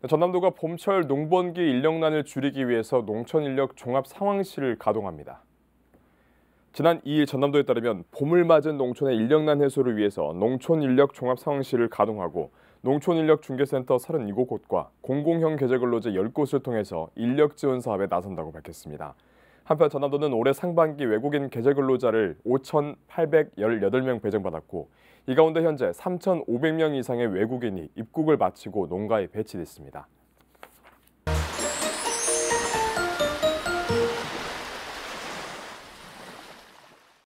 네, 전남도가 봄철 농번기 인력난을 줄이기 위해서 농촌인력 종합 상황실을 가동합니다. 지난 2일 전남도에 따르면 봄을 맞은 농촌의 인력난 해소를 위해서 농촌인력 종합 상황실을 가동하고 농촌인력 중개센터 37곳과 공공형 계좌근로제 10곳을 통해서 인력 지원 사업에 나선다고 밝혔습니다. 한편 전남도는 올해 상반기 외국인 계제 근로자를 5,818명 배정받았고 이 가운데 현재 3,500명 이상의 외국인이 입국을 마치고 농가에 배치됐습니다.